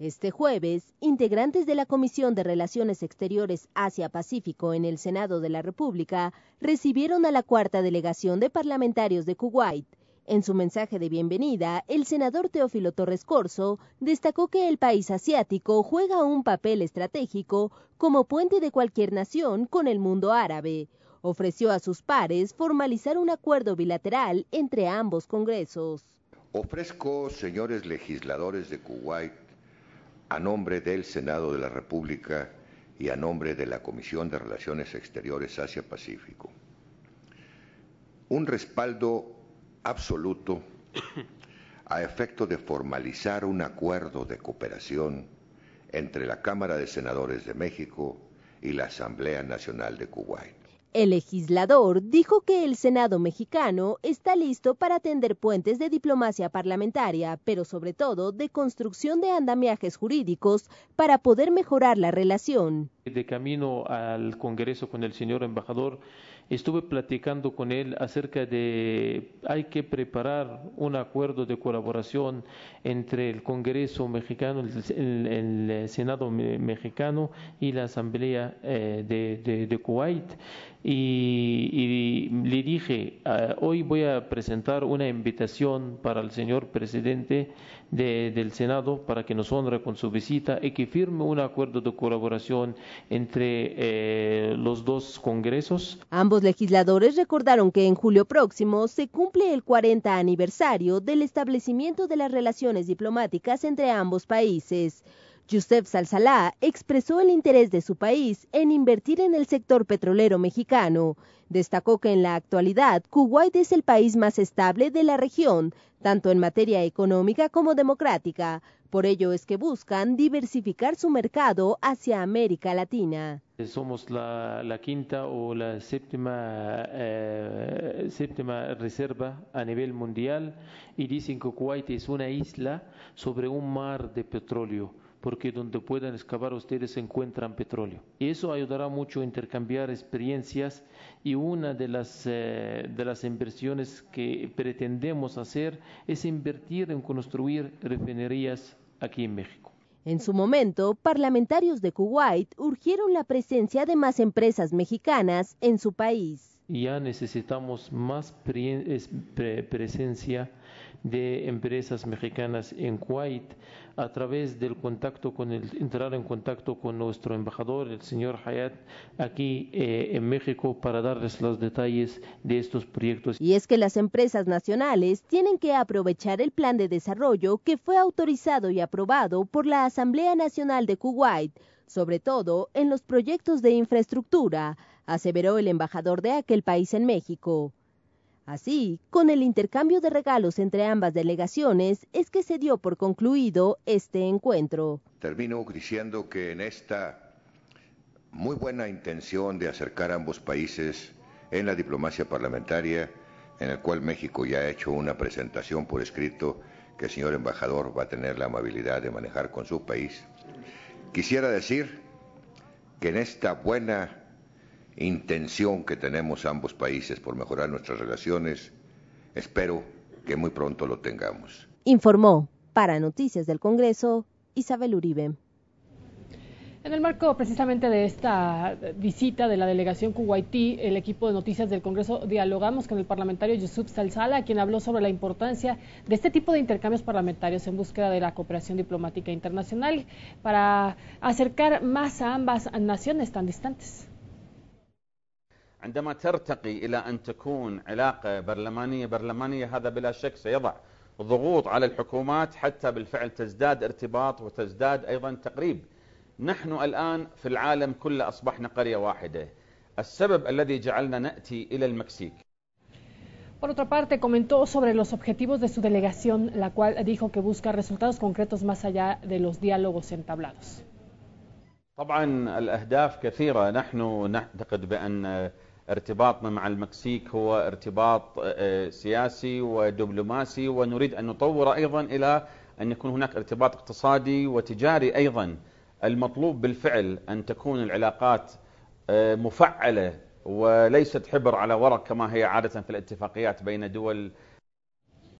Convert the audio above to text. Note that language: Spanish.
Este jueves, integrantes de la Comisión de Relaciones Exteriores Asia-Pacífico en el Senado de la República recibieron a la cuarta delegación de parlamentarios de Kuwait. En su mensaje de bienvenida, el senador Teófilo Torres Corso destacó que el país asiático juega un papel estratégico como puente de cualquier nación con el mundo árabe. Ofreció a sus pares formalizar un acuerdo bilateral entre ambos congresos. Ofrezco, señores legisladores de Kuwait, a nombre del Senado de la República y a nombre de la Comisión de Relaciones Exteriores Asia-Pacífico. Un respaldo absoluto a efecto de formalizar un acuerdo de cooperación entre la Cámara de Senadores de México y la Asamblea Nacional de Kuwait. El legislador dijo que el Senado mexicano está listo para tender puentes de diplomacia parlamentaria, pero sobre todo de construcción de andamiajes jurídicos para poder mejorar la relación. De camino al Congreso con el señor embajador, estuve platicando con él acerca de hay que preparar un acuerdo de colaboración entre el Congreso mexicano, el, Senado mexicano y la Asamblea eh, de Kuwait y, le dije, ah, hoy voy a presentar una invitación para el señor presidente del Senado para que nos honre con su visita y que firme un acuerdo de colaboración entre eh, los dos congresos. Ambos legisladores recordaron que en julio próximo se cumple el 40 aniversario del establecimiento de las relaciones diplomáticas entre ambos países. Yusef Salsalá expresó el interés de su país en invertir en el sector petrolero mexicano. Destacó que en la actualidad Kuwait es el país más estable de la región, tanto en materia económica como democrática. Por ello es que buscan diversificar su mercado hacia América Latina. Somos la, quinta o la séptima, eh, séptima reserva a nivel mundial y dicen que Kuwait es una isla sobre un mar de petróleo porque donde puedan excavar ustedes encuentran petróleo. y Eso ayudará mucho a intercambiar experiencias y una de las, eh, de las inversiones que pretendemos hacer es invertir en construir refinerías aquí en México. En su momento, parlamentarios de Kuwait urgieron la presencia de más empresas mexicanas en su país. Ya necesitamos más presencia de empresas mexicanas en Kuwait a través del contacto con el, entrar en contacto con nuestro embajador, el señor Hayat, aquí eh, en México para darles los detalles de estos proyectos. Y es que las empresas nacionales tienen que aprovechar el plan de desarrollo que fue autorizado y aprobado por la Asamblea Nacional de Kuwait, sobre todo en los proyectos de infraestructura, aseveró el embajador de aquel país en México. Así, con el intercambio de regalos entre ambas delegaciones, es que se dio por concluido este encuentro. Termino diciendo que en esta muy buena intención de acercar a ambos países en la diplomacia parlamentaria, en el cual México ya ha hecho una presentación por escrito que el señor embajador va a tener la amabilidad de manejar con su país. Quisiera decir que en esta buena intención que tenemos ambos países por mejorar nuestras relaciones. Espero que muy pronto lo tengamos. Informó para Noticias del Congreso Isabel Uribe. En el marco precisamente de esta visita de la delegación Kuwaití, el equipo de noticias del Congreso dialogamos con el parlamentario Yusuf Salsala, quien habló sobre la importancia de este tipo de intercambios parlamentarios en búsqueda de la cooperación diplomática internacional para acercar más a ambas naciones tan distantes. عندما ترتقي إلى أن تكون علاقة برلمانية برلمانية هذا بلا شك سيضع ضغوط على الحكومات حتى بالفعل تزداد ارتباط وتزداد أيضا تقريب نحن الآن في العالم كله أصبحنا قرية واحدة السبب الذي جعلنا نأتي إلى المكسيك Por otra parte, comentó sobre los objetivos de su delegación, la cual dijo que busca resultados concretos más allá de los diálogos entablados. طبعا الأهداف كثيرة نحن نعتقد بأن ارتباطنا مع المكسيك هو ارتباط آه، آه، سياسي ودبلوماسي ونريد أن نطور أيضا إلى أن يكون هناك ارتباط اقتصادي وتجاري أيضا المطلوب بالفعل أن تكون العلاقات آه، مفعلة وليست حبر على ورق كما هي عادة في الاتفاقيات بين دول